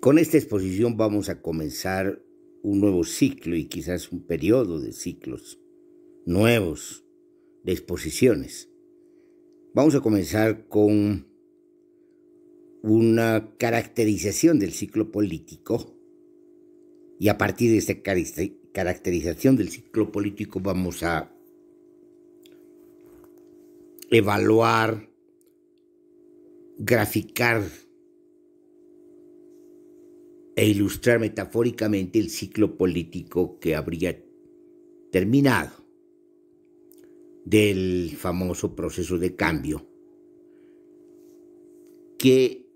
Con esta exposición vamos a comenzar un nuevo ciclo y quizás un periodo de ciclos nuevos de exposiciones. Vamos a comenzar con una caracterización del ciclo político y a partir de esta caracterización del ciclo político vamos a evaluar, graficar e ilustrar metafóricamente el ciclo político que habría terminado del famoso proceso de cambio, que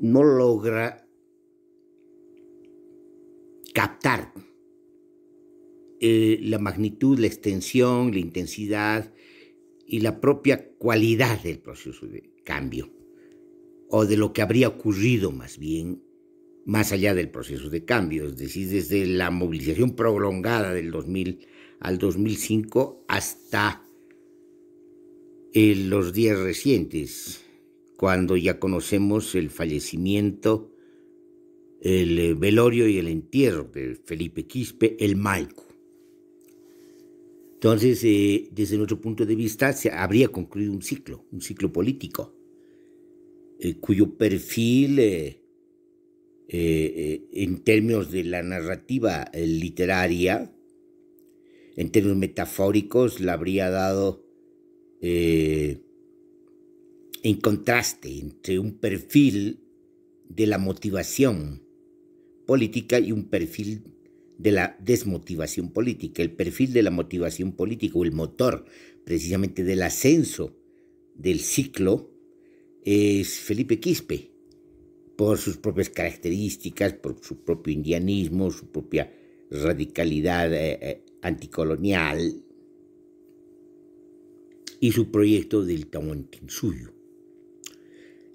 no logra captar eh, la magnitud, la extensión, la intensidad y la propia cualidad del proceso de cambio o de lo que habría ocurrido más bien, más allá del proceso de cambios, es decir, desde la movilización prolongada del 2000 al 2005 hasta eh, los días recientes, cuando ya conocemos el fallecimiento, el eh, velorio y el entierro de Felipe Quispe, el Malco. Entonces, eh, desde nuestro punto de vista, se habría concluido un ciclo, un ciclo político eh, cuyo perfil eh, eh, en términos de la narrativa literaria, en términos metafóricos, la habría dado en contraste entre un perfil de la motivación política y un perfil de la desmotivación política, el perfil de la motivación política o el motor precisamente del ascenso del ciclo es Felipe Quispe, por sus propias características, por su propio indianismo, su propia radicalidad eh, eh, anticolonial y su proyecto del Tahuantinsuyo.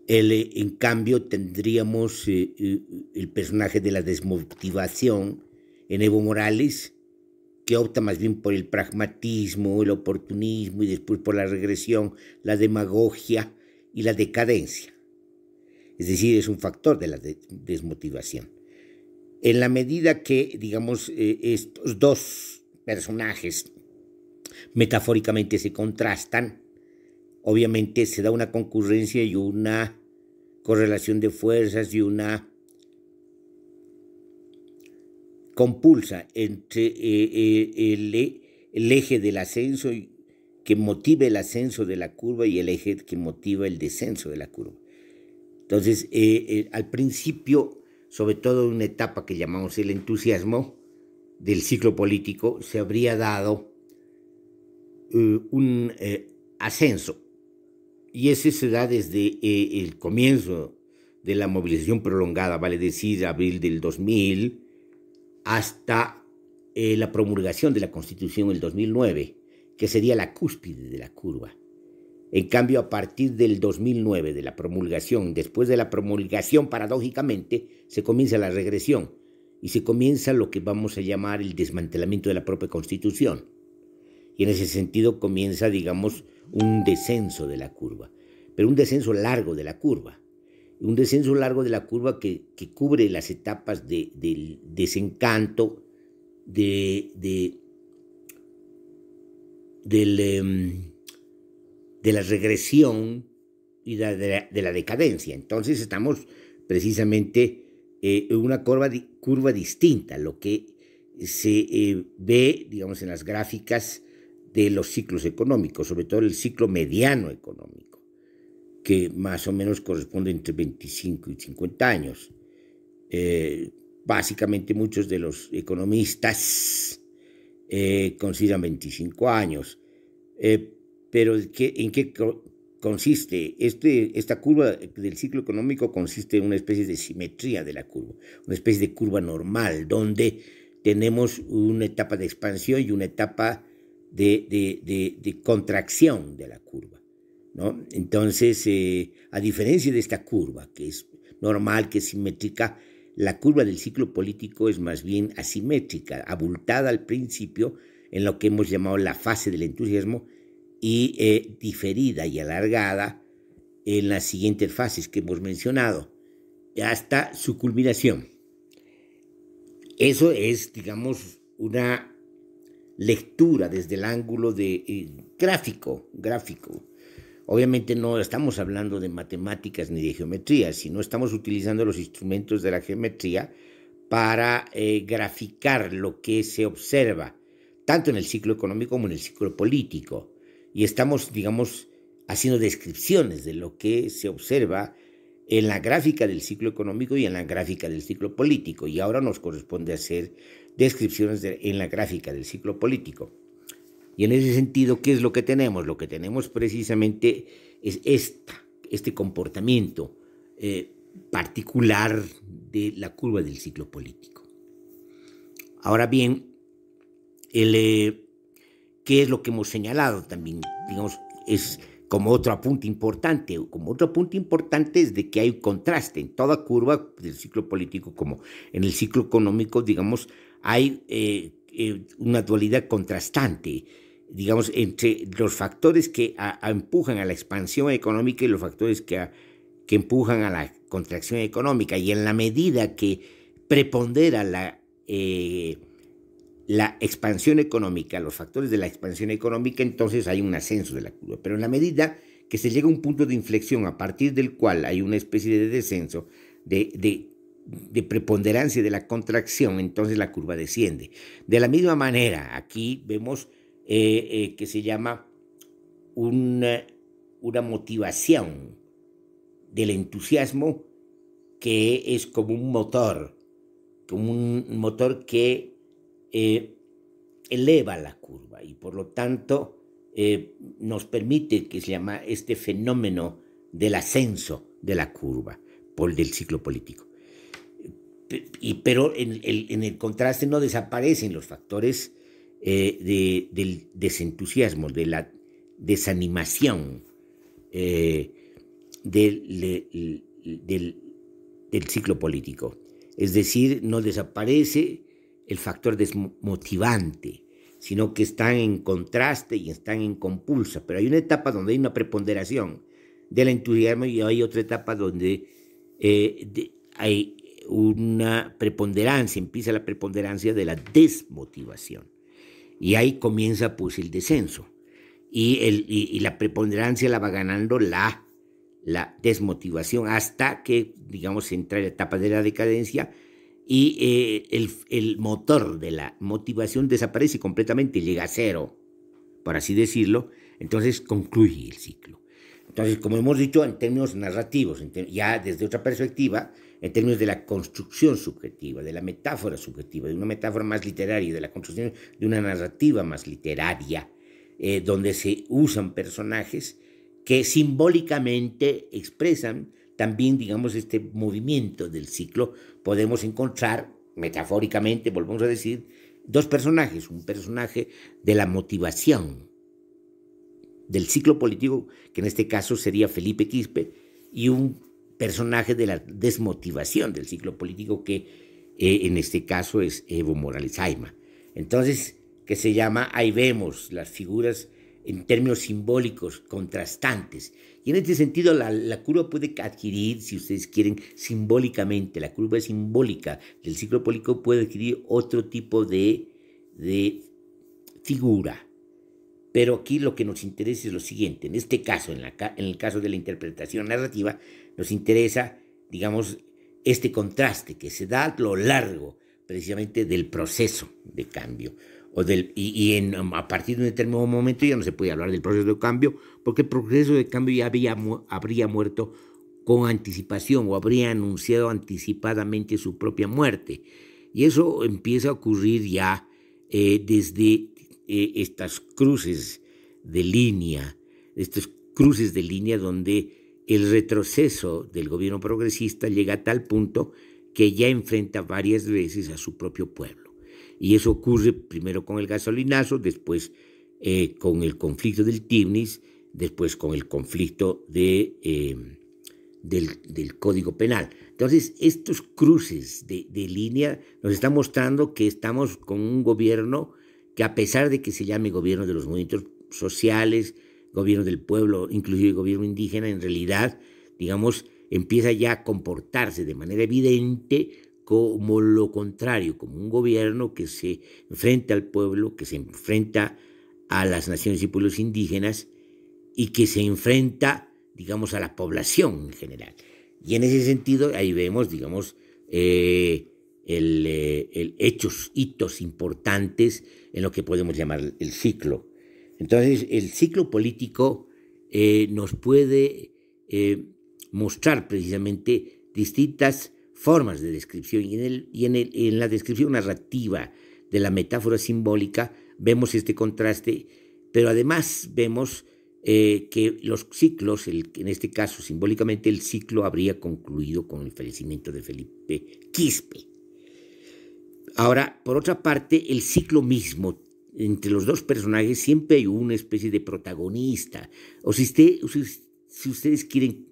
El, eh, en cambio, tendríamos el personaje de la desmotivación en Evo Morales, que opta más bien por el pragmatismo, el oportunismo y después por la regresión, la demagogia, y la decadencia. Es decir, es un factor de la desmotivación. En la medida que, digamos, eh, estos dos personajes metafóricamente se contrastan, obviamente se da una concurrencia y una correlación de fuerzas y una compulsa entre eh, eh, el, eje del ascenso y, que motive el ascenso de la curva y el eje que motiva el descenso de la curva. Entonces, eh, eh, al principio, sobre todo en una etapa que llamamos el entusiasmo del ciclo político, se habría dado eh, un ascenso. Y ese se da desde el comienzo de la movilización prolongada, vale decir, abril del 2000, hasta la promulgación de la Constitución en el 2009 que sería la cúspide de la curva. En cambio, a partir del 2009, de la promulgación, después de la promulgación, paradójicamente, se comienza la regresión y se comienza lo que vamos a llamar el desmantelamiento de la propia Constitución. Y en ese sentido comienza, digamos, un descenso de la curva, pero un descenso largo de la curva. Un descenso largo de la curva que, que cubre las etapas del desencanto, de, de Em, de la regresión y de la, decadencia. Entonces estamos precisamente eh, en una curva, curva distinta, lo que se eh, ve, digamos, en las gráficas de los ciclos económicos, sobre todo el ciclo mediano económico, que más o menos corresponde entre 25 y 50 años. Eh, básicamente muchos de los economistas eh, consideran 25 años. Eh, pero ¿en qué consiste? Este, esta curva del ciclo económico consiste en una especie de simetría de la curva, una especie de curva normal, donde tenemos una etapa de expansión y una etapa de, contracción de la curva. ¿no? Entonces, eh, a diferencia de esta curva, que es normal, que es simétrica, la curva del ciclo político es más bien asimétrica, abultada al principio en lo que hemos llamado la fase del entusiasmo y eh, diferida y alargada en las siguientes fases que hemos mencionado, hasta su culminación. Eso es, digamos, una lectura desde el ángulo de, eh, gráfico, gráfico, Obviamente no estamos hablando de matemáticas ni de geometría, sino estamos utilizando los instrumentos de la geometría para eh, graficar lo que se observa, tanto en el ciclo económico como en el ciclo político. Y estamos, digamos, haciendo descripciones de lo que se observa en la gráfica del ciclo económico y en la gráfica del ciclo político. Y ahora nos corresponde hacer descripciones en la gráfica del ciclo político. Y en ese sentido, ¿qué es lo que tenemos? Lo que tenemos precisamente es esta, este comportamiento eh, particular de la curva del ciclo político. Ahora bien, eh, ¿qué es lo que hemos señalado también? Digamos, es como otro apunte importante, como otro apunte importante es de que hay contraste en toda curva del ciclo político como en el ciclo económico, digamos, hay eh, una dualidad contrastante digamos, entre los factores que empujan a la expansión económica y los factores que, empujan a la contracción económica. Y en la medida que prepondera eh, la, expansión económica, los factores de la expansión económica, entonces hay un ascenso de la curva. Pero en la medida que se llega a un punto de inflexión a partir del cual hay una especie de descenso, de preponderancia de la contracción, entonces la curva desciende. De la misma manera, aquí vemos eh, eh, que se llama una, motivación del entusiasmo que es como un motor, como un motor que eh, eleva la curva y por lo tanto nos permite que se llama este fenómeno del ascenso de la curva por del ciclo político. y, pero en el, en el contraste no desaparecen los factores eh, de, del desentusiasmo, de la desanimación, eh, del, ciclo político. Es decir, no desaparece el factor desmotivante, sino que están en contraste y están en compulsa. Pero hay una etapa donde hay una preponderación del entusiasmo y hay otra etapa donde eh, hay una preponderancia, empieza la preponderancia de la desmotivación. Y ahí comienza pues el descenso. Y, el, y, la preponderancia la va ganando la, la desmotivación hasta que, digamos, entra la etapa de la decadencia y eh, el, el, motor de la motivación desaparece completamente, llega a cero, por así decirlo, entonces concluye el ciclo. Entonces, como hemos dicho en términos narrativos, ya desde otra perspectiva, en términos de la construcción subjetiva, de la metáfora subjetiva, de una metáfora más literaria, de la construcción de una narrativa más literaria, eh, donde se usan personajes que simbólicamente expresan también, digamos, este movimiento del ciclo. Podemos encontrar, metafóricamente, volvemos a decir, dos personajes. Un personaje de la motivación del ciclo político, que en este caso sería Felipe Quispe, y un Personaje de la desmotivación del ciclo político que eh, en este caso es Evo Morales Aima. Entonces, que se llama, ahí vemos las figuras en términos simbólicos, contrastantes. Y en este sentido, la, curva puede adquirir, si ustedes quieren, simbólicamente, la curva es simbólica el ciclo político puede adquirir otro tipo de, de figura. Pero aquí lo que nos interesa es lo siguiente, en este caso, en, la, en el caso de la interpretación narrativa, nos interesa, digamos, este contraste que se da a lo largo precisamente del proceso de cambio. O del, y, en, um, a partir de un determinado momento ya no se puede hablar del proceso de cambio, porque el proceso de cambio ya había, habría muerto con anticipación o habría anunciado anticipadamente su propia muerte. Y eso empieza a ocurrir ya eh, desde eh, estas cruces de línea, estas cruces de línea donde el retroceso del gobierno progresista llega a tal punto que ya enfrenta varias veces a su propio pueblo. Y eso ocurre primero con el gasolinazo, después eh, con el conflicto del Tibnis, después con el conflicto de, em, del, Código Penal. Entonces, estos cruces de, de línea nos están mostrando que estamos con un gobierno que a pesar de que se llame gobierno de los movimientos sociales, gobierno del pueblo, inclusive el gobierno indígena, en realidad, digamos, empieza ya a comportarse de manera evidente como lo contrario, como un gobierno que se enfrenta al pueblo, que se enfrenta a las naciones y pueblos indígenas y que se enfrenta, digamos, a la población en general. Y en ese sentido, ahí vemos, digamos, eh, eh, el hechos, hitos importantes en lo que podemos llamar el ciclo entonces, el ciclo político eh, nos puede eh, mostrar precisamente distintas formas de descripción y, en, el, y en, la descripción narrativa de la metáfora simbólica vemos este contraste, pero además vemos eh, que los ciclos, en este caso simbólicamente el ciclo habría concluido con el fallecimiento de Felipe Quispe. Ahora, por otra parte, el ciclo mismo entre los dos personajes siempre hay una especie de protagonista. O si, ustedes quieren,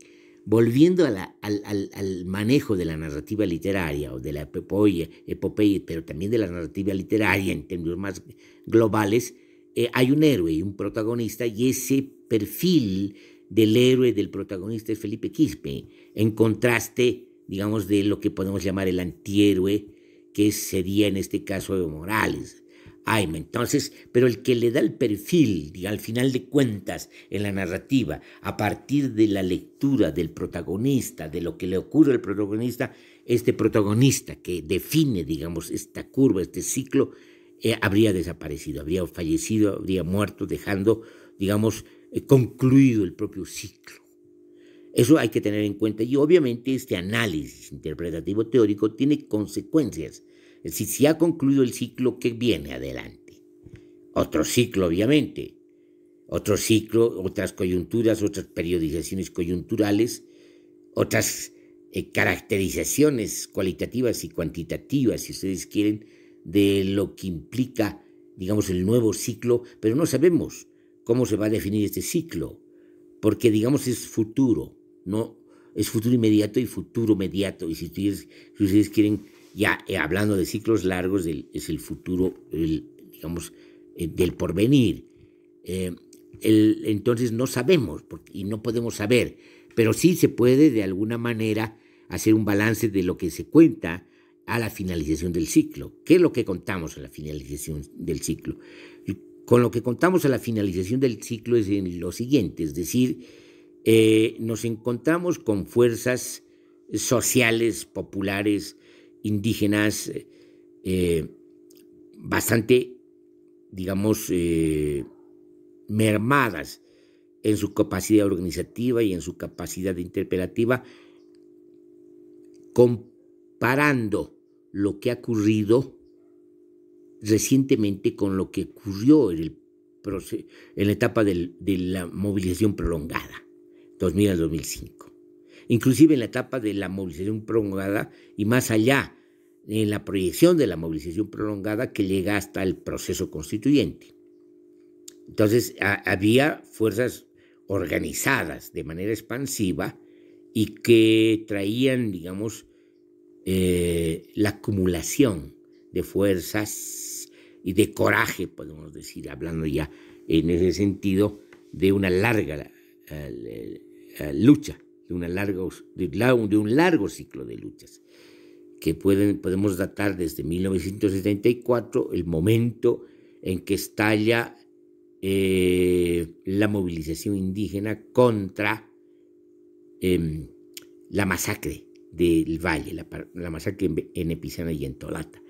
volviendo al, manejo de la narrativa literaria o de la epopeya, epopeya, pero también de la narrativa literaria en términos más globales, eh, hay un héroe y un protagonista y ese perfil del héroe, del protagonista es Felipe Quispe, en contraste, digamos, de lo que podemos llamar el antihéroe, que sería en este caso Evo Morales. Entonces, pero el que le da el perfil, y al final de cuentas, en la narrativa, a partir de la lectura del protagonista, de lo que le ocurre al protagonista, este protagonista que define, digamos, esta curva, este ciclo, eh, habría desaparecido, habría fallecido, habría muerto, dejando, digamos, eh, concluido el propio ciclo. Eso hay que tener en cuenta y obviamente este análisis interpretativo teórico tiene consecuencias es decir, si ha concluido el ciclo que viene adelante. Otro ciclo, obviamente. Otro ciclo, otras coyunturas, otras periodizaciones coyunturales, otras eh, caracterizaciones cualitativas y cuantitativas, si ustedes quieren, de lo que implica, digamos, el nuevo ciclo, pero no sabemos cómo se va a definir este ciclo, porque, digamos, es futuro, no es futuro inmediato y futuro mediato, y si ustedes, si ustedes quieren ya eh, hablando de ciclos largos, es el futuro, digamos, eh, del porvenir. Eh, entonces no sabemos y no podemos saber, pero sí se puede de alguna manera hacer un balance de lo que se cuenta a la finalización del ciclo. ¿Qué es lo que contamos a la finalización del ciclo? Con lo que contamos a la finalización del ciclo es en lo siguiente, es decir, nos encontramos con fuerzas sociales, populares, indígenas eh, bastante, digamos, eh, mermadas en su capacidad organizativa y en su capacidad interpelativa, comparando lo que ha ocurrido recientemente con lo que ocurrió en, el en la etapa de la movilización prolongada, 2000 2005 inclusive en la etapa de la movilización prolongada y más allá, en la proyección de la movilización prolongada que llega hasta el proceso constituyente. Entonces había fuerzas organizadas de manera expansiva y que traían, digamos, eh, la acumulación de fuerzas y de coraje, podemos decir, hablando ya en ese sentido, de una larga eh, eh, lucha de, de un largo ciclo de luchas que pueden, podemos datar desde 1974, el momento en que estalla eh, la movilización indígena contra em, la masacre del valle, la, masacre en, en, Epizana y en Tolata.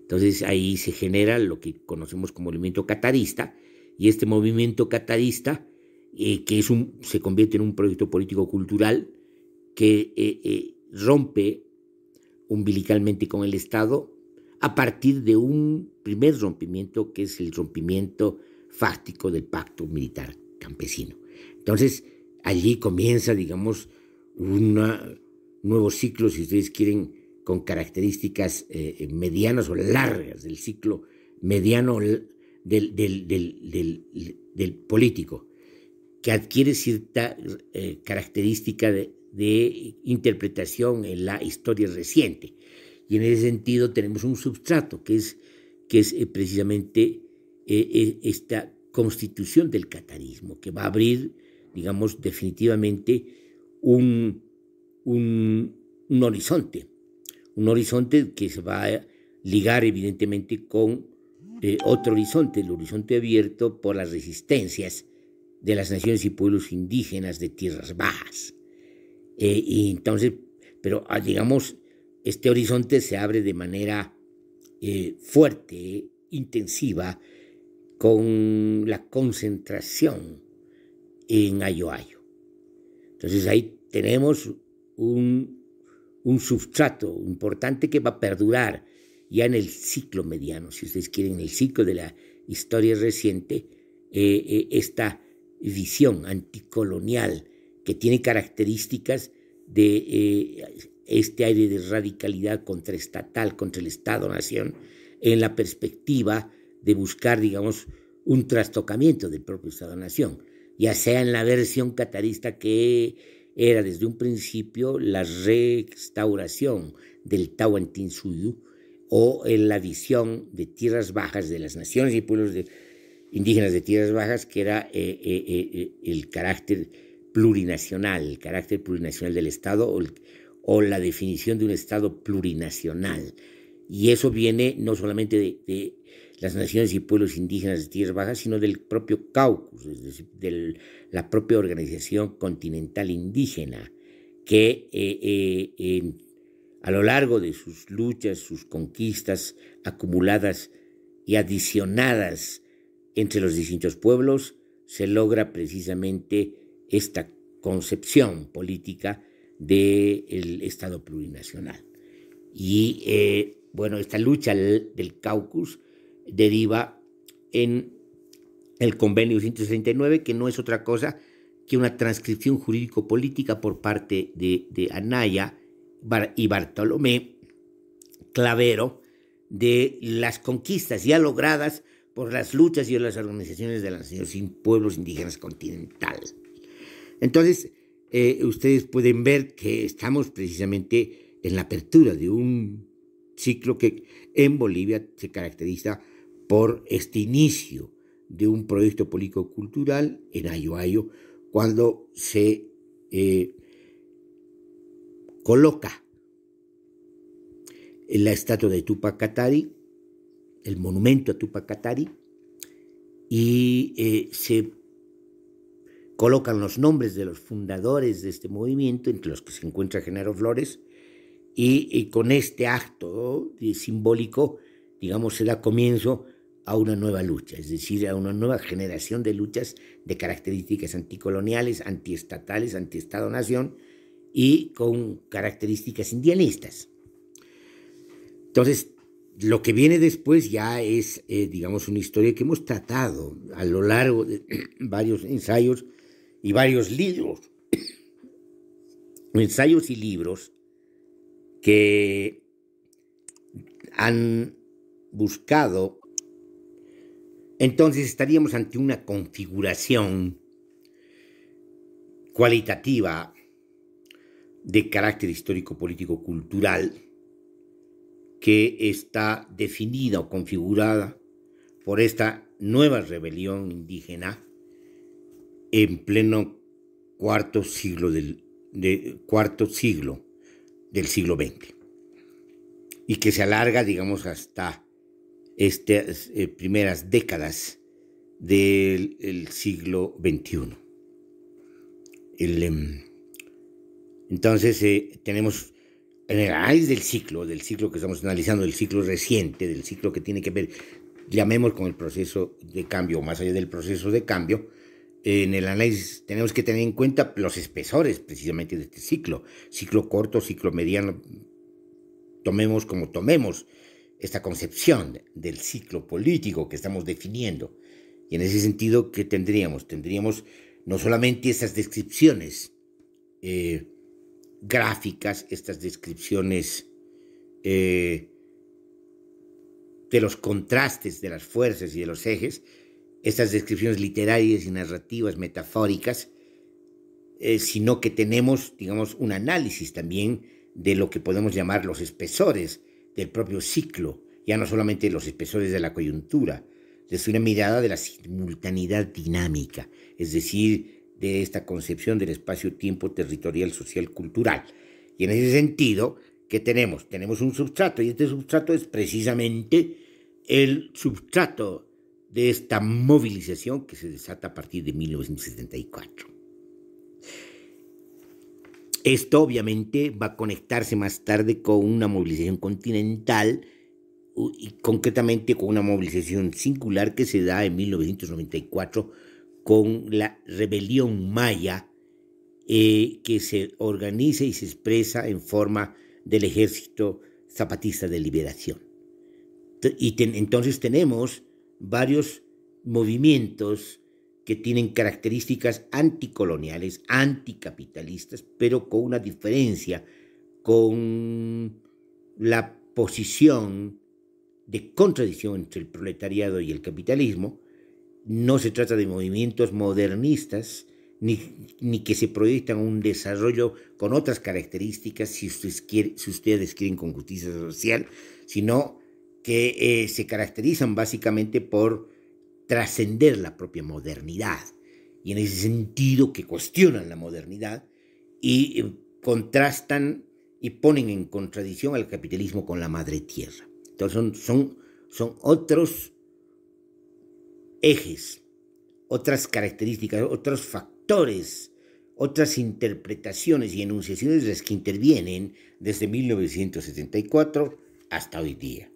Entonces ahí se genera lo que conocemos como movimiento catarista, y este movimiento catarista eh, que es un, se convierte en un proyecto político-cultural que eh, eh, rompe umbilicalmente con el Estado a partir de un primer rompimiento que es el rompimiento fáctico del pacto militar campesino. Entonces, allí comienza, digamos, un nuevo ciclo, si ustedes quieren, con características medianas o largas del ciclo mediano del político que adquiere cierta eh, característica de, interpretación en la historia reciente. Y en ese sentido tenemos un substrato que es, que es eh, precisamente eh, esta constitución del catarismo, que va a abrir, digamos, definitivamente un, un, horizonte, un horizonte que se va a ligar evidentemente con otro horizonte, el horizonte abierto por las resistencias de las naciones y pueblos indígenas de tierras bajas. Eh, y entonces, pero ah, digamos, este horizonte se abre de manera eh, fuerte, intensiva, con la concentración en Ayoayo. Entonces ahí tenemos un, un substrato importante que va a perdurar ya en el ciclo mediano, si ustedes quieren, en el ciclo de la historia reciente, eh, esta visión anticolonial que tiene características de eh, este aire de radicalidad contraestatal, contra el Estado-Nación, en la perspectiva de buscar, digamos, un trastocamiento del propio Estado-Nación, ya sea en la versión catarista que era desde un principio la restauración del Tahuantinsuyu o en la visión de tierras bajas de las naciones y pueblos de, indígenas de tierras bajas, que era eh, eh, eh, el carácter plurinacional, el carácter plurinacional del Estado o, la definición de un Estado plurinacional. Y eso viene no solamente de, las naciones y pueblos indígenas de tierras bajas, sino del propio caucus, es decir, de la propia organización continental indígena, que a lo largo de sus luchas, sus conquistas acumuladas y adicionadas entre los distintos pueblos se logra precisamente esta concepción política del Estado plurinacional. Y eh, bueno, esta lucha del caucus deriva en el convenio 169, que no es otra cosa que una transcripción jurídico-política por parte de, de Anaya y Bartolomé Clavero de las conquistas ya logradas por las luchas y las organizaciones de los pueblos indígenas continentales. Entonces, eh, ustedes pueden ver que estamos precisamente en la apertura de un ciclo que en Bolivia se caracteriza por este inicio de un proyecto político-cultural en Ayo, cuando se eh, coloca la estatua de Tupac Katari el monumento a Tupac Katari y eh, se colocan los nombres de los fundadores de este movimiento, entre los que se encuentra Genaro Flores, y, con este acto simbólico, digamos, se da comienzo a una nueva lucha, es decir, a una nueva generación de luchas de características anticoloniales, antiestatales, antiestado-nación y con características indianistas. Entonces, lo que viene después ya es, eh, digamos, una historia que hemos tratado a lo largo de varios ensayos y varios libros. ensayos y libros que han buscado, entonces estaríamos ante una configuración cualitativa de carácter histórico, político, cultural, que está definida o configurada por esta nueva rebelión indígena en pleno cuarto siglo del, cuarto siglo, del siglo XX y que se alarga, digamos, hasta estas eh, primeras décadas del siglo XXI. Em, entonces eh, tenemos en el análisis del ciclo, del ciclo que estamos analizando, del ciclo reciente, del ciclo que tiene que ver, llamemos con el proceso de cambio, más allá del proceso de cambio, en el análisis tenemos que tener en cuenta los espesores precisamente de este ciclo, ciclo corto, ciclo mediano, tomemos como tomemos esta concepción del ciclo político que estamos definiendo. Y en ese sentido, ¿qué tendríamos? Tendríamos no solamente esas descripciones, eh, gráficas, estas descripciones eh, de los contrastes de las fuerzas y de los ejes, estas descripciones literarias y narrativas, metafóricas, eh, sino que tenemos, digamos, un análisis también de lo que podemos llamar los espesores del propio ciclo, ya no solamente los espesores de la coyuntura, desde una mirada de la simultaneidad dinámica, es decir, de esta concepción del espacio-tiempo territorial, social, cultural. Y en ese sentido, ¿qué tenemos? Tenemos un substrato y este substrato es precisamente el substrato de esta movilización que se desata a partir de 1974. Esto obviamente va a conectarse más tarde con una movilización continental y concretamente con una movilización singular que se da en 1994 con la rebelión maya eh, que se organiza y se expresa en forma del ejército zapatista de liberación. Y entonces tenemos varios movimientos que tienen características anticoloniales, anticapitalistas, pero con una diferencia, con la posición de contradicción entre el proletariado y el capitalismo, no se trata de movimientos modernistas ni, que se proyectan un desarrollo con otras características, si ustedes, quieren, con justicia social, sino que eh, se caracterizan básicamente por trascender la propia modernidad y en ese sentido que cuestionan la modernidad y eh, contrastan y ponen en contradicción al capitalismo con la madre tierra. Entonces son, son, son otros ejes, otras características, otros factores, otras interpretaciones y enunciaciones las que intervienen desde 1974 hasta hoy día.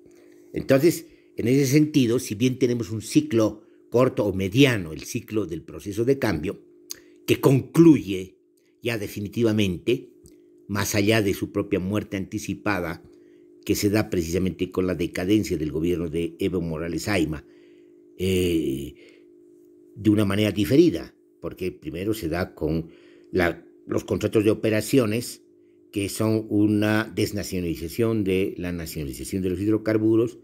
Entonces, en ese sentido, si bien tenemos un ciclo corto o mediano, el ciclo del proceso de cambio, que concluye ya definitivamente, más allá de su propia muerte anticipada, que se da precisamente con la decadencia del gobierno de Evo Morales Aima eh, de una manera diferida, porque primero se da con los contratos de operaciones, que son una desnacionalización de la nacionalización de los hidrocarburos,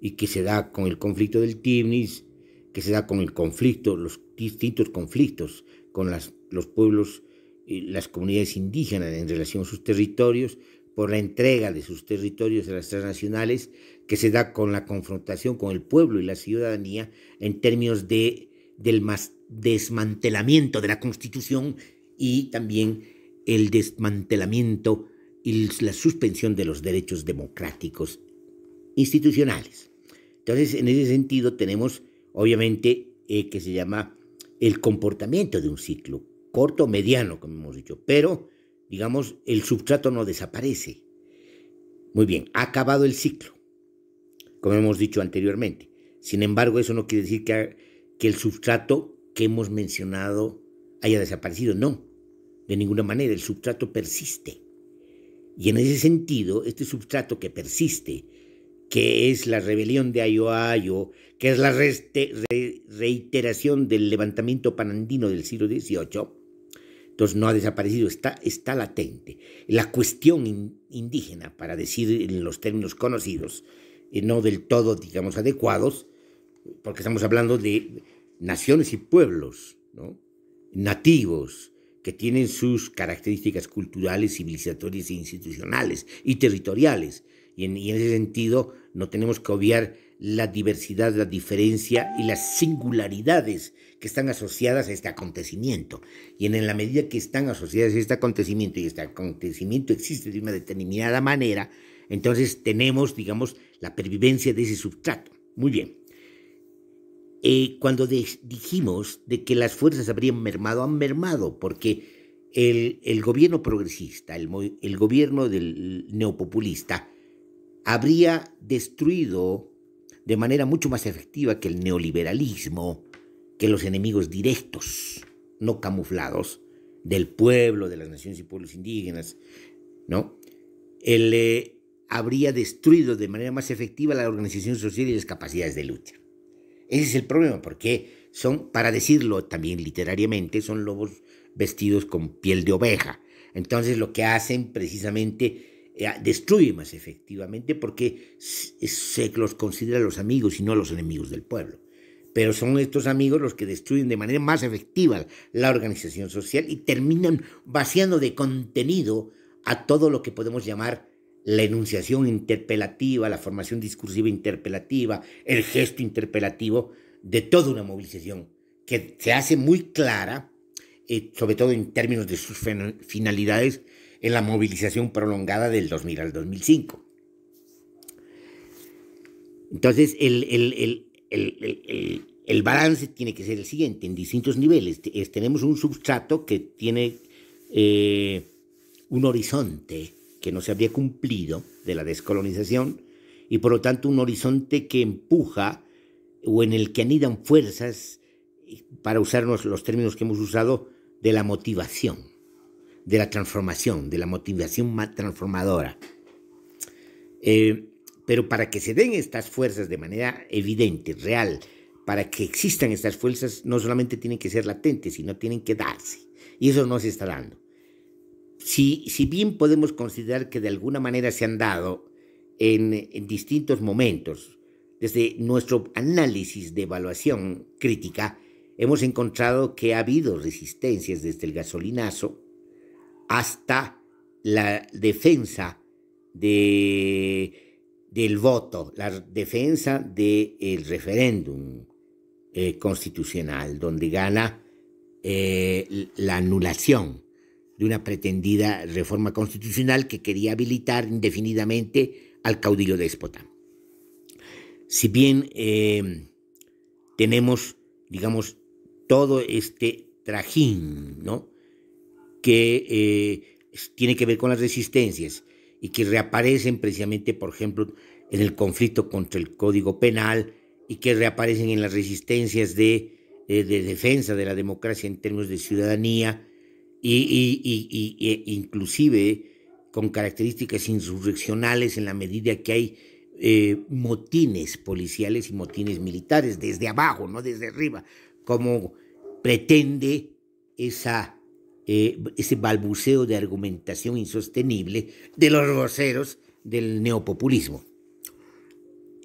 y que se da con el conflicto del Timnis, que se da con el conflicto, los distintos conflictos con los pueblos y las comunidades indígenas en relación a sus territorios, por la entrega de sus territorios a las transnacionales, que se da con la confrontación con el pueblo y la ciudadanía en términos de, del desmantelamiento de la Constitución y también el desmantelamiento y la suspensión de los derechos democráticos institucionales. Entonces, en ese sentido tenemos, obviamente, eh, que se llama el comportamiento de un ciclo, corto mediano, como hemos dicho, pero, digamos, el substrato no desaparece. Muy bien, ha acabado el ciclo como hemos dicho anteriormente. Sin embargo, eso no quiere decir que, que el substrato que hemos mencionado haya desaparecido, no, de ninguna manera, el substrato persiste. Y en ese sentido, este substrato que persiste, que es la rebelión de Ayoayo, que es la reiteración del levantamiento panandino del siglo XVIII, entonces no ha desaparecido, está, está latente. La cuestión indígena, para decir en los términos conocidos, y no del todo, digamos, adecuados, porque estamos hablando de naciones y pueblos ¿no? nativos que tienen sus características culturales, civilizatorias e institucionales y territoriales. Y en, ese sentido no tenemos que obviar la diversidad, la diferencia y las singularidades que están asociadas a este acontecimiento. Y en, en la medida que están asociadas a este acontecimiento y este acontecimiento existe de una determinada manera, entonces tenemos, digamos, la pervivencia de ese substrato. Muy bien. Eh, cuando dijimos de que las fuerzas habrían mermado, han mermado, porque el, gobierno progresista, el, gobierno del neopopulista, habría destruido de manera mucho más efectiva que el neoliberalismo, que los enemigos directos, no camuflados, del pueblo, de las naciones y pueblos indígenas, ¿no? El, eh, habría destruido de manera más efectiva la organización social y las capacidades de lucha. Ese es el problema, porque son, para decirlo también literariamente, son lobos vestidos con piel de oveja. Entonces lo que hacen precisamente eh, destruyen más efectivamente porque se los considera los amigos y no los enemigos del pueblo. Pero son estos amigos los que destruyen de manera más efectiva la organización social y terminan vaciando de contenido a todo lo que podemos llamar la enunciación interpelativa, la formación discursiva interpelativa, el gesto interpelativo de toda una movilización que se hace muy clara, eh, sobre todo en términos de sus finalidades, en la movilización prolongada del 2000 al 2005. Entonces, el, balance tiene que ser el siguiente, en distintos niveles. tenemos un substrato que tiene eh, un horizonte que no se había cumplido de la descolonización y por lo tanto un horizonte que empuja o en el que anidan fuerzas, para usarnos los términos que hemos usado, de la motivación, de la transformación, de la motivación más transformadora. Eh, pero para que se den estas fuerzas de manera evidente, real, para que existan estas fuerzas, no solamente tienen que ser latentes, sino tienen que darse. Y eso no se está dando. Si, bien podemos considerar que de alguna manera se han dado en, distintos momentos, desde nuestro análisis de evaluación crítica, hemos encontrado que ha habido resistencias desde el gasolinazo hasta la defensa del voto, la defensa del referéndum eh, constitucional, donde gana eh, la anulación de una pretendida reforma constitucional que quería habilitar indefinidamente al caudillo déspota. Si bien eh, tenemos, digamos, todo este trajín, ¿no? Que eh, tiene que ver con las resistencias y que reaparecen precisamente, por ejemplo, en el conflicto contra el Código Penal y que reaparecen en las resistencias de, eh, de defensa de la democracia en términos de ciudadanía, y, e inclusive con características insurreccionales en la medida que hay eh, motines policiales y motines militares desde abajo, no desde arriba, como pretende esa, eh, ese balbuceo de argumentación insostenible de los voceros del neopopulismo.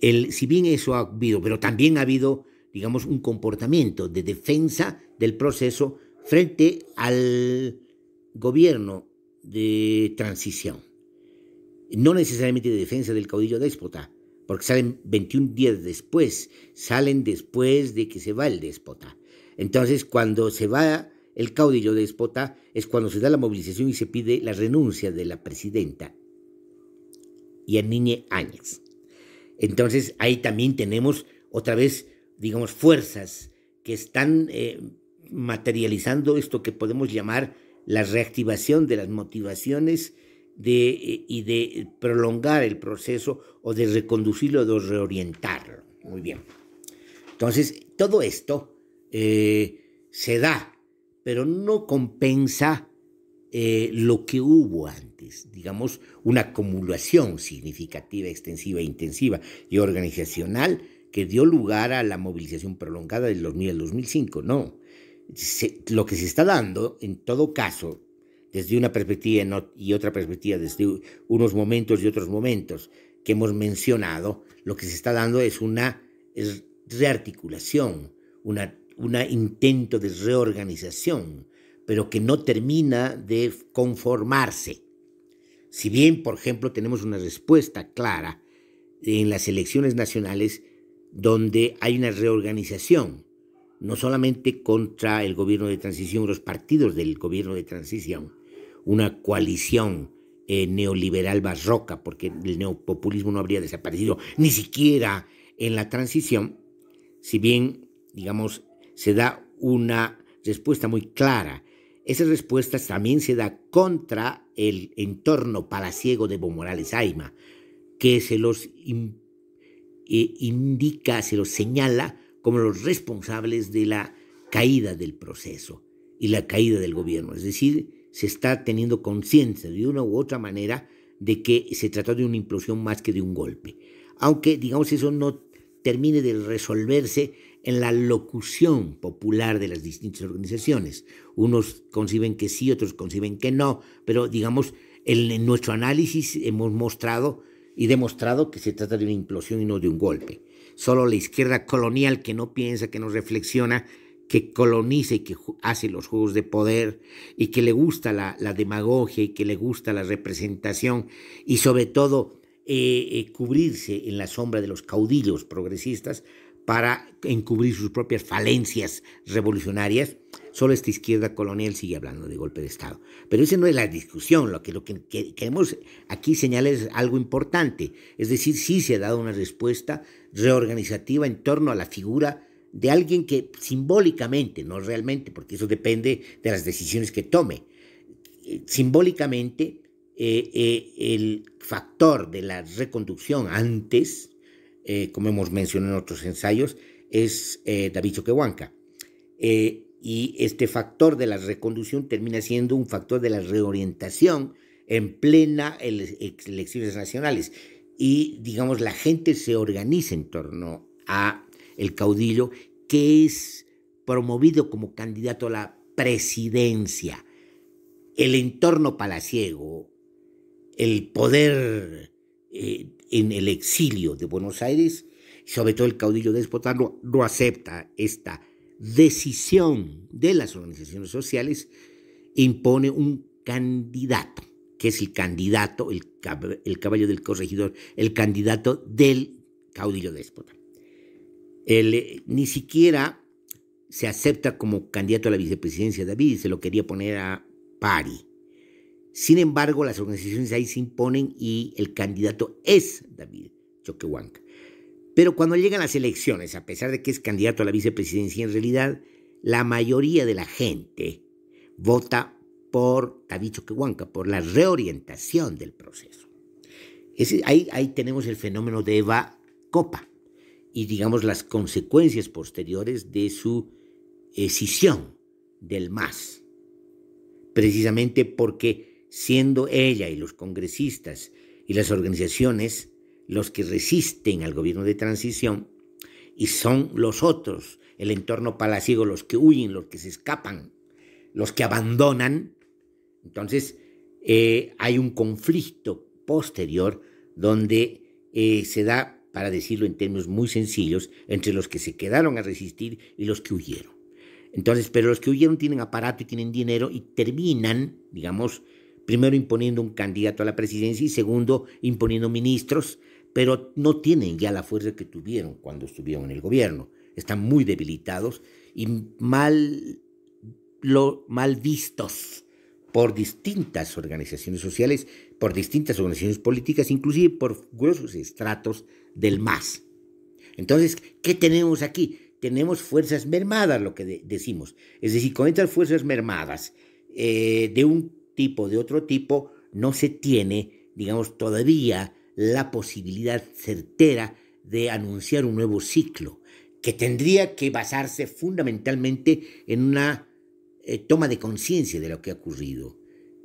El, si bien eso ha habido, pero también ha habido, digamos, un comportamiento de defensa del proceso frente al gobierno de transición. No necesariamente de defensa del caudillo déspota, porque salen 21 días después, salen después de que se va el déspota. Entonces, cuando se va el caudillo déspota, es cuando se da la movilización y se pide la renuncia de la presidenta, y a niño Áñez. Entonces, ahí también tenemos otra vez, digamos, fuerzas que están eh, materializando esto que podemos llamar la reactivación de las motivaciones de, eh, y de prolongar el proceso o de reconducirlo o de reorientarlo. Muy bien. Entonces, todo esto eh, se da, pero no compensa eh, lo que hubo antes, digamos, una acumulación significativa, extensiva, e intensiva y organizacional que dio lugar a la movilización prolongada del 2000 al 2005. No, lo que se está dando, en todo caso, desde una perspectiva y otra perspectiva, desde unos momentos y otros momentos que hemos mencionado, lo que se está dando es una rearticulación, un intento de reorganización, pero que no termina de conformarse. Si bien, por ejemplo, tenemos una respuesta clara en las elecciones nacionales donde hay una reorganización, no solamente contra el gobierno de transición, los partidos del gobierno de transición, una coalición eh, neoliberal barroca, porque el neopopulismo no habría desaparecido ni siquiera en la transición, si bien, digamos, se da una respuesta muy clara. Esa respuesta también se da contra el entorno palaciego de Evo Morales Aima, que se los eh, indica, se los señala como los responsables de la caída del proceso y la caída del gobierno. Es decir, se está teniendo conciencia de una u otra manera de que se trata de una implosión más que de un golpe. Aunque, digamos, eso no termine de resolverse en la locución popular de las distintas organizaciones. Unos conciben que sí, otros conciben que no, pero digamos, en nuestro análisis hemos mostrado y demostrado que se trata de una implosión y no de un golpe solo la izquierda colonial que no piensa, que no reflexiona, que coloniza y que hace los juegos de poder y que le gusta la, demagogia y que le gusta la representación y sobre todo eh, eh, cubrirse en la sombra de los caudillos progresistas para encubrir sus propias falencias revolucionarias, Solo esta izquierda colonial sigue hablando de golpe de Estado. Pero esa no es la discusión. Lo que, lo que, queremos aquí señalar es algo importante. Es decir, sí se ha dado una respuesta reorganizativa en torno a la figura de alguien que simbólicamente, no realmente, porque eso depende de las decisiones que tome, eh, simbólicamente eh, eh, el factor de la reconducción antes, como hemos mencionado en otros ensayos, es David Choquehuanca y este factor de la reconducción termina siendo un factor de la reorientación en plena elecciones nacionales y digamos la gente se organiza en torno a el caudillo que es promovido como candidato a la presidencia. El entorno palaciego, el poder eh, en el exilio de Buenos Aires, sobre todo el caudillo despotano, no acepta esta decisión de las organizaciones sociales impone un candidato, que es el candidato, el, caballo del corregidor, el candidato del caudillo déspota. Él eh, ni siquiera se acepta como candidato a la vicepresidencia David se lo quería poner a Pari. Sin embargo, las organizaciones ahí se imponen y el candidato es David Choquehuanca. Pero cuando llegan las elecciones, a pesar de que es candidato a la vicepresidencia, en realidad la mayoría de la gente vota por que Quehuanca, por la reorientación del proceso. ahí, ahí tenemos el fenómeno de Eva Copa y digamos las consecuencias posteriores de su escisión del MAS. Precisamente porque siendo ella y los congresistas y las organizaciones los que resisten al gobierno de transición y son los otros, el entorno palaciego, los que huyen, los que se escapan, los que abandonan. Entonces eh, hay un conflicto posterior donde eh, se da, para decirlo en términos muy sencillos, entre los que se quedaron a resistir y los que huyeron. Entonces, pero los que huyeron tienen aparato y tienen dinero y terminan, digamos, primero imponiendo un candidato a la presidencia y segundo imponiendo ministros pero no tienen ya la fuerza que tuvieron cuando estuvieron en el gobierno. Están muy debilitados y mal, mal vistos por distintas organizaciones sociales, por distintas organizaciones políticas, inclusive por gruesos estratos del MAS. Entonces, ¿qué tenemos aquí? Tenemos fuerzas mermadas, lo que decimos. Es decir, con estas fuerzas mermadas eh, de un tipo, de otro tipo, no se tiene, digamos, todavía la posibilidad certera de anunciar un nuevo ciclo, que tendría que basarse fundamentalmente en una eh, toma de conciencia de lo que ha ocurrido.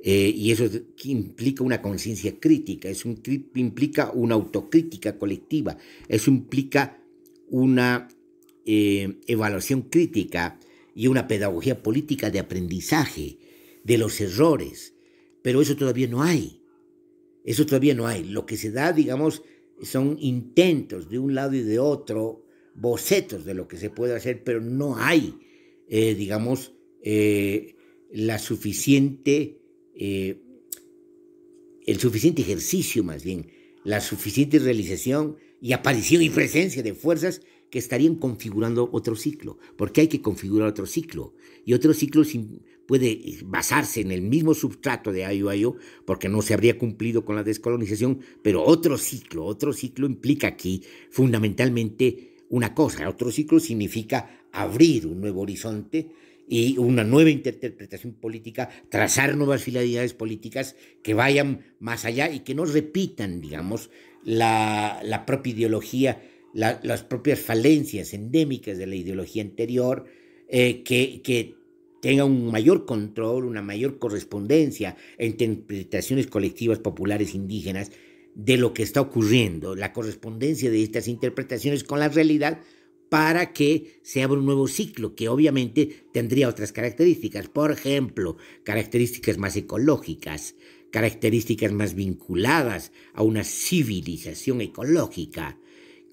Eh, y eso implica una conciencia crítica, eso implica una autocrítica colectiva, eso implica una eh, evaluación crítica y una pedagogía política de aprendizaje de los errores. Pero eso todavía no hay. Eso todavía no hay. Lo que se da, digamos, son intentos de un lado y de otro, bocetos de lo que se puede hacer, pero no hay, eh, digamos, eh, la suficiente, eh, el suficiente ejercicio más bien, la suficiente realización y aparición y presencia de fuerzas que estarían configurando otro ciclo, porque hay que configurar otro ciclo. Y otro ciclo puede eh, basarse en el mismo substrato de Ayo porque no se habría cumplido con la descolonización, pero otro ciclo, otro ciclo implica aquí fundamentalmente una cosa, otro ciclo significa abrir un nuevo horizonte y una nueva interpretación política, trazar nuevas finalidades políticas que vayan más allá y que no repitan, digamos, la, propia ideología, las propias falencias endémicas de la ideología anterior, eh, que, que tenga un mayor control, una mayor correspondencia entre interpretaciones colectivas populares indígenas de lo que está ocurriendo, la correspondencia de estas interpretaciones con la realidad para que se abra un nuevo ciclo que obviamente tendría otras características, por ejemplo, características más ecológicas, características más vinculadas a una civilización ecológica,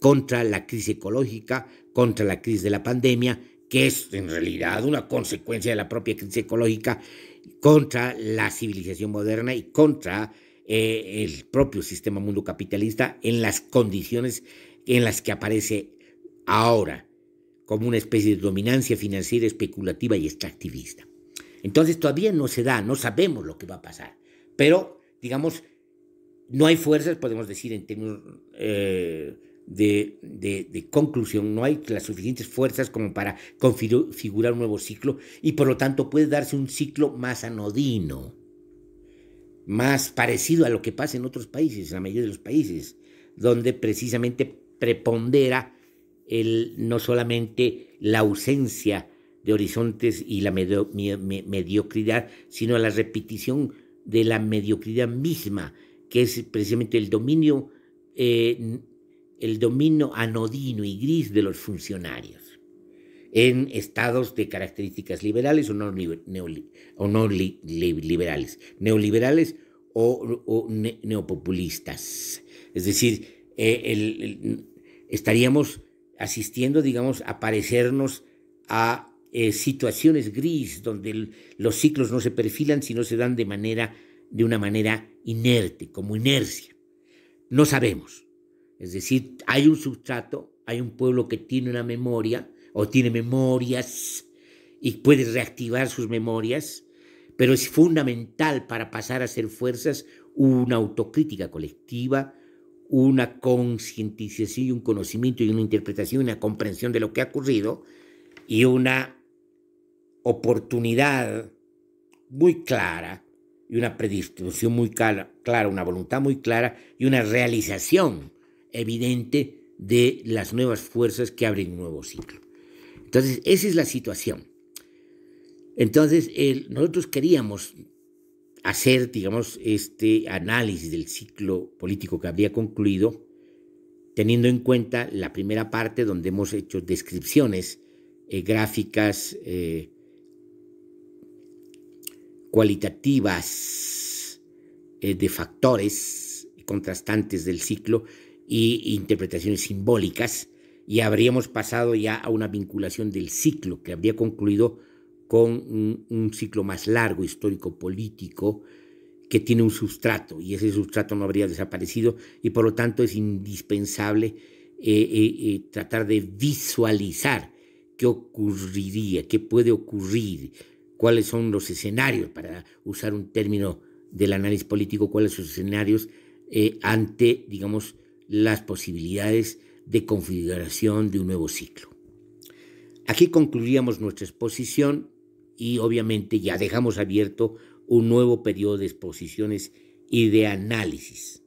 contra la crisis ecológica, contra la crisis de la pandemia, que es en realidad una consecuencia de la propia crisis ecológica contra la civilización moderna y contra eh, el propio sistema mundo capitalista en las condiciones en las que aparece ahora como una especie de dominancia financiera, especulativa y extractivista. Entonces todavía no se da, no sabemos lo que va a pasar, pero digamos, no hay fuerzas, podemos decir en términos eh, de, conclusión, no hay las suficientes fuerzas como para configurar un nuevo ciclo y por lo tanto puede darse un ciclo más anodino, más parecido a lo que pasa en otros países, en la mayoría de los países, donde precisamente prepondera el, no solamente la ausencia de horizontes y la mediocridad, sino la repetición de la mediocridad misma, que es precisamente el dominio eh, el dominio anodino y gris de los funcionarios en estados de características liberales o no, no liberales, neoliberales o, neopopulistas. Es decir, eh, estaríamos asistiendo, digamos, a parecernos a eh, situaciones gris donde los ciclos no se perfilan, sino se dan de, manera, de una manera inerte, como inercia. No sabemos. Es decir, hay un sustrato hay un pueblo que tiene una memoria o tiene memorias y puede reactivar sus memorias, pero es fundamental para pasar a ser fuerzas una autocrítica colectiva, una concientización y un conocimiento y una interpretación y una comprensión de lo que ha ocurrido y una oportunidad muy clara y una predisposición muy clara, una voluntad muy clara y una realización evidente de las nuevas fuerzas que abren un nuevo ciclo. Entonces, esa es la situación. Entonces, nosotros queríamos hacer, digamos, este análisis del ciclo político que habría concluido, teniendo en cuenta la primera parte donde hemos hecho descripciones eh, gráficas eh, cualitativas eh, de factores contrastantes del ciclo y interpretaciones simbólicas, y habríamos pasado ya a una vinculación del ciclo que habría concluido con un, ciclo más largo histórico-político que tiene un sustrato y ese sustrato no habría desaparecido y por lo tanto es indispensable eh, eh, eh, tratar de visualizar qué ocurriría, qué puede ocurrir, cuáles son los escenarios, para usar un término del análisis político, cuáles son los escenarios ante, digamos, las posibilidades de configuración de un nuevo ciclo. Aquí concluíamos nuestra exposición y obviamente ya dejamos abierto un nuevo periodo de exposiciones y de análisis.